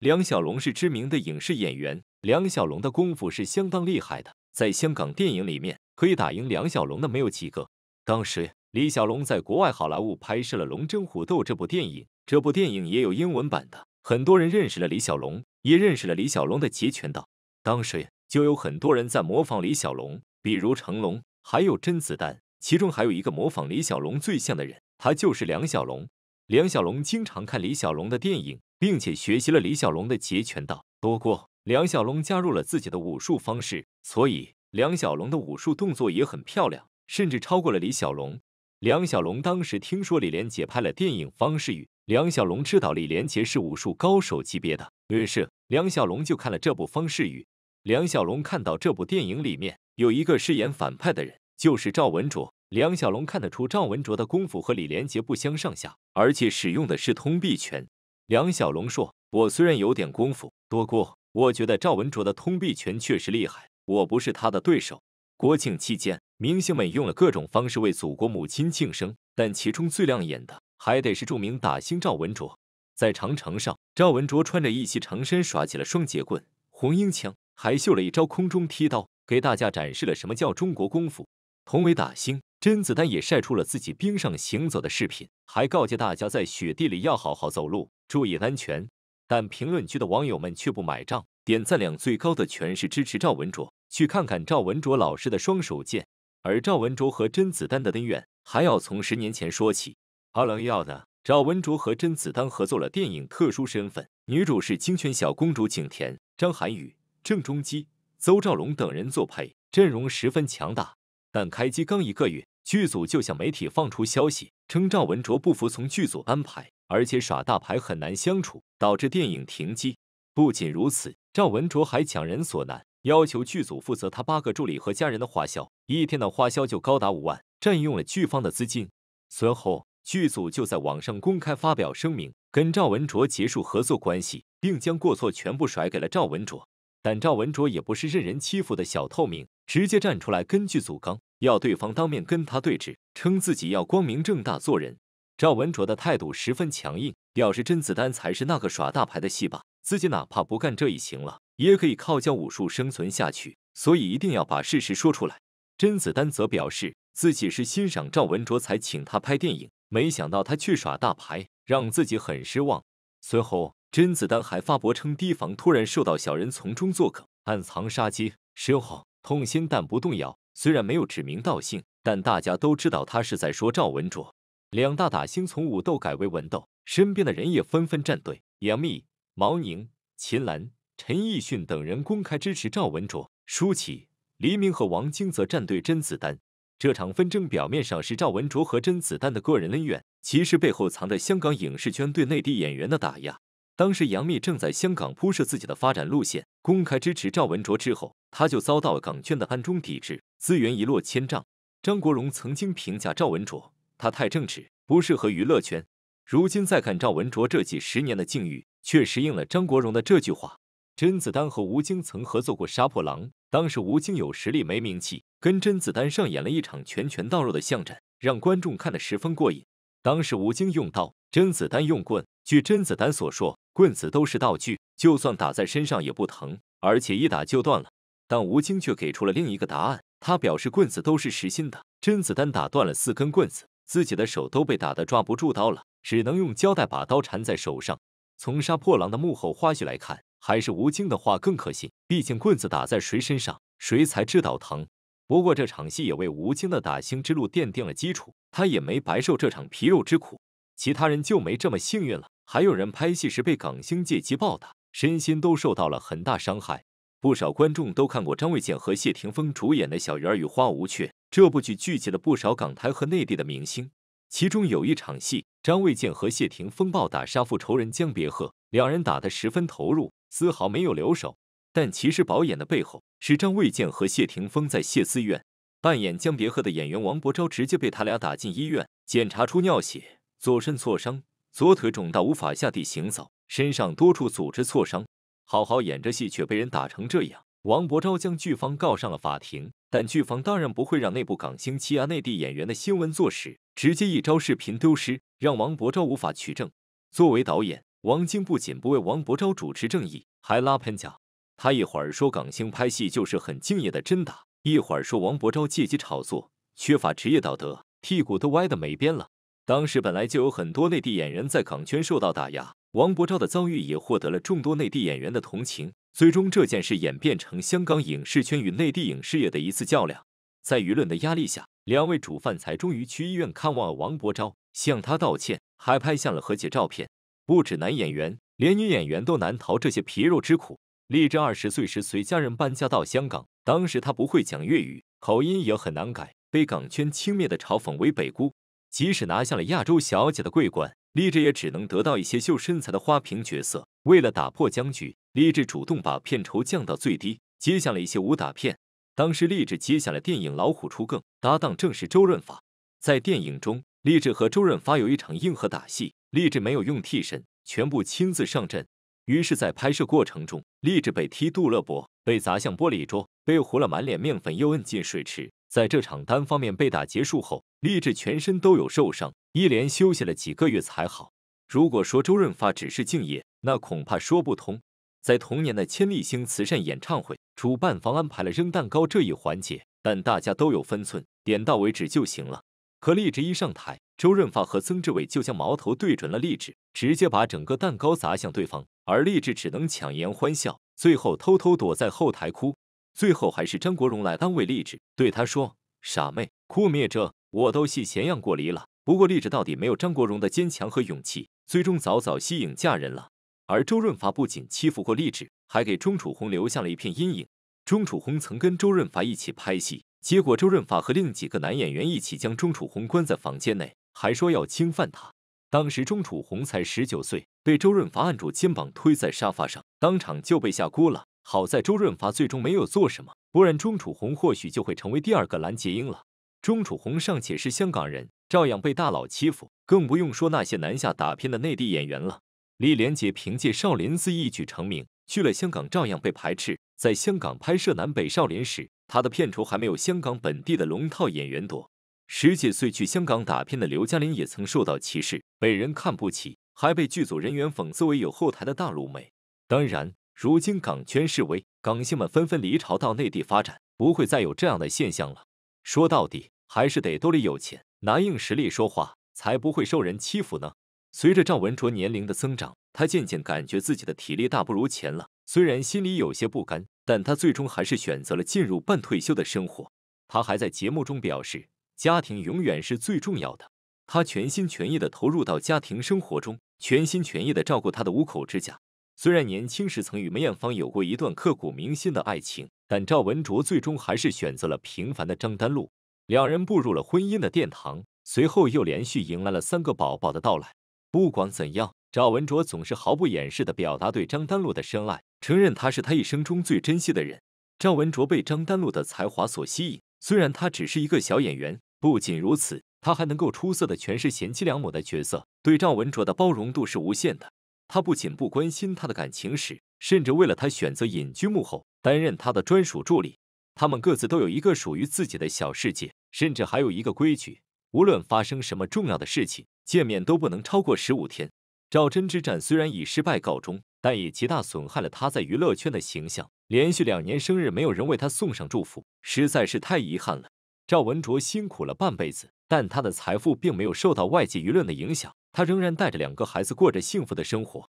梁小龙是知名的影视演员，梁小龙的功夫是相当厉害的，在香港电影里面可以打赢梁小龙的没有几个。当时李小龙在国外好莱坞拍摄了《龙争虎斗》这部电影，这部电影也有英文版的，很多人认识了李小龙，也认识了李小龙的截拳道。当时就有很多人在模仿李小龙，比如成龙，还有甄子丹，其中还有一个模仿李小龙最像的人，他就是梁小龙。梁小龙经常看李小龙的电影，并且学习了李小龙的截拳道。不过，梁小龙加入了自己的武术方式，所以梁小龙的武术动作也很漂亮，甚至超过了李小龙。梁小龙当时听说李连杰拍了电影《方世玉》，梁小龙知道李连杰是武术高手级别的，于是梁小龙就看了这部《方世玉》。梁小龙看到这部电影里面有一个饰演反派的人，就是赵文卓。梁小龙看得出赵文卓的功夫和李连杰不相上下，而且使用的是通臂拳。梁小龙说：“我虽然有点功夫，不过我觉得赵文卓的通臂拳确实厉害，我不是他的对手。”国庆期间，明星们用了各种方式为祖国母亲庆生，但其中最亮眼的还得是著名打星赵文卓。在长城上，赵文卓穿着一袭长衫，耍起了双截棍、红缨枪，还秀了一招空中踢刀，给大家展示了什么叫中国功夫。同为打星。甄子丹也晒出了自己冰上行走的视频，还告诫大家在雪地里要好好走路，注意安全。但评论区的网友们却不买账，点赞量最高的全是支持赵文卓。去看看赵文卓老师的双手剑。而赵文卓和甄子丹的恩怨还要从十年前说起。二一要的赵文卓和甄子丹合作了电影《特殊身份》，女主是京泉小公主景甜，张涵予、郑中基、邹兆龙等人作配，阵容十分强大。但开机刚一个月。剧组就向媒体放出消息，称赵文卓不服从剧组安排，而且耍大牌，很难相处，导致电影停机。不仅如此，赵文卓还强人所难，要求剧组负责他八个助理和家人的花销，一天的花销就高达五万，占用了剧方的资金。随后，剧组就在网上公开发表声明，跟赵文卓结束合作关系，并将过错全部甩给了赵文卓。但赵文卓也不是任人欺负的小透明，直接站出来跟剧组刚。要对方当面跟他对质，称自己要光明正大做人。赵文卓的态度十分强硬，表示甄子丹才是那个耍大牌的戏霸，自己哪怕不干这一行了，也可以靠教武术生存下去，所以一定要把事实说出来。甄子丹则表示自己是欣赏赵文卓才请他拍电影，没想到他却耍大牌，让自己很失望。随后，甄子丹还发博称，提防突然受到小人从中作梗，暗藏杀机，事后痛心但不动摇。虽然没有指名道姓，但大家都知道他是在说赵文卓。两大打星从武斗改为文斗，身边的人也纷纷站队。杨幂、毛宁、秦岚、陈奕迅等人公开支持赵文卓，舒淇、黎明和王晶则站队甄子丹。这场纷争表面上是赵文卓和甄子丹的个人恩怨，其实背后藏着香港影视圈对内地演员的打压。当时杨幂正在香港铺设自己的发展路线，公开支持赵文卓之后。他就遭到港圈的暗中抵制，资源一落千丈。张国荣曾经评价赵文卓，他太正直，不适合娱乐圈。如今再看赵文卓这几十年的境遇，确实应了张国荣的这句话。甄子丹和吴京曾合作过《杀破狼》，当时吴京有实力没名气，跟甄子丹上演了一场拳拳到肉的巷战，让观众看得十分过瘾。当时吴京用刀，甄子丹用棍。据甄子丹所说，棍子都是道具，就算打在身上也不疼，而且一打就断了。但吴京却给出了另一个答案，他表示棍子都是实心的。甄子丹打断了四根棍子，自己的手都被打得抓不住刀了，只能用胶带把刀缠在手上。从杀破狼的幕后花絮来看，还是吴京的话更可信，毕竟棍子打在谁身上，谁才知道疼。不过这场戏也为吴京的打星之路奠定了基础，他也没白受这场皮肉之苦。其他人就没这么幸运了，还有人拍戏时被港星借机暴打，身心都受到了很大伤害。不少观众都看过张卫健和谢霆锋主演的《小鱼儿与花无缺》这部剧，聚集了不少港台和内地的明星。其中有一场戏，张卫健和谢霆锋暴打杀父仇人江别鹤，两人打的十分投入，丝毫没有留手。但其实表演的背后，是张卫健和谢霆锋在谢思院扮演江别鹤的演员王伯昭直接被他俩打进医院，检查出尿血、左肾挫伤、左腿肿到无法下地行走，身上多处组织挫伤。好好演着戏，却被人打成这样。王伯昭将剧方告上了法庭，但剧方当然不会让内部港星欺压内地演员的新闻坐实，直接一招视频丢失，让王伯昭无法取证。作为导演，王晶不仅不为王伯昭主持正义，还拉喷家。他一会儿说港星拍戏就是很敬业的真打，一会儿说王伯昭借机炒作，缺乏职业道德，屁股都歪得没边了。当时本来就有很多内地演员在港圈受到打压。王伯昭的遭遇也获得了众多内地演员的同情。最终，这件事演变成香港影视圈与内地影视业的一次较量。在舆论的压力下，两位主犯才终于去医院看望了王伯昭，向他道歉，还拍下了和解照片。不止男演员，连女演员都难逃这些皮肉之苦。丽珍二十岁时随家人搬家到香港，当时他不会讲粤语，口音也很难改，被港圈轻蔑的嘲讽为“北姑”。即使拿下了亚洲小姐的桂冠。励志也只能得到一些秀身材的花瓶角色。为了打破僵局，励志主动把片酬降到最低，接下了一些武打片。当时，励志接下了电影《老虎出更》，搭档正是周润发。在电影中，励志和周润发有一场硬核打戏，励志没有用替身，全部亲自上阵。于是，在拍摄过程中，励志被踢、杜乐伯被砸向玻璃桌，被糊了满脸面粉，又摁进水池。在这场单方面被打结束后，励志全身都有受伤。一连休息了几个月才好。如果说周润发只是敬业，那恐怕说不通。在同年的千里星慈善演唱会，主办方安排了扔蛋糕这一环节，但大家都有分寸，点到为止就行了。可励志一上台，周润发和曾志伟就将矛头对准了励志，直接把整个蛋糕砸向对方，而励志只能强颜欢笑，最后偷偷躲在后台哭。最后还是张国荣来安慰励志，对他说：“傻妹，哭灭这，我都系咸阳过梨了。”不过，丽质到底没有张国荣的坚强和勇气，最终早早息影嫁人了。而周润发不仅欺负过丽质，还给钟楚红留下了一片阴影。钟楚红曾跟周润发一起拍戏，结果周润发和另几个男演员一起将钟楚红关在房间内，还说要侵犯她。当时钟楚红才十九岁，被周润发按住肩膀推在沙发上，当场就被吓哭了。好在周润发最终没有做什么，不然钟楚红或许就会成为第二个蓝洁瑛了。钟楚红尚且是香港人。照样被大佬欺负，更不用说那些南下打拼的内地演员了。李连杰凭借《少林寺》一举成名，去了香港照样被排斥。在香港拍摄《南北少林》时，他的片酬还没有香港本地的龙套演员多。十几岁去香港打拼的刘嘉玲也曾受到歧视，被人看不起，还被剧组人员讽刺为有后台的大陆美。当然，如今港圈式微，港星们纷纷离巢到内地发展，不会再有这样的现象了。说到底，还是得兜里有钱。拿硬实力说话，才不会受人欺负呢。随着赵文卓年龄的增长，他渐渐感觉自己的体力大不如前了。虽然心里有些不甘，但他最终还是选择了进入半退休的生活。他还在节目中表示，家庭永远是最重要的。他全心全意的投入到家庭生活中，全心全意的照顾他的五口之家。虽然年轻时曾与梅艳芳有过一段刻骨铭心的爱情，但赵文卓最终还是选择了平凡的张丹露。两人步入了婚姻的殿堂，随后又连续迎来了三个宝宝的到来。不管怎样，赵文卓总是毫不掩饰的表达对张丹露的深爱，承认她是他一生中最珍惜的人。赵文卓被张丹露的才华所吸引，虽然他只是一个小演员，不仅如此，他还能够出色的诠释贤妻良母的角色。对赵文卓的包容度是无限的，他不仅不关心他的感情史，甚至为了他选择隐居幕后，担任他的专属助理。他们各自都有一个属于自己的小世界。甚至还有一个规矩，无论发生什么重要的事情，见面都不能超过十五天。赵祯之战虽然以失败告终，但也极大损害了他在娱乐圈的形象。连续两年生日没有人为他送上祝福，实在是太遗憾了。赵文卓辛苦了半辈子，但他的财富并没有受到外界舆论的影响，他仍然带着两个孩子过着幸福的生活。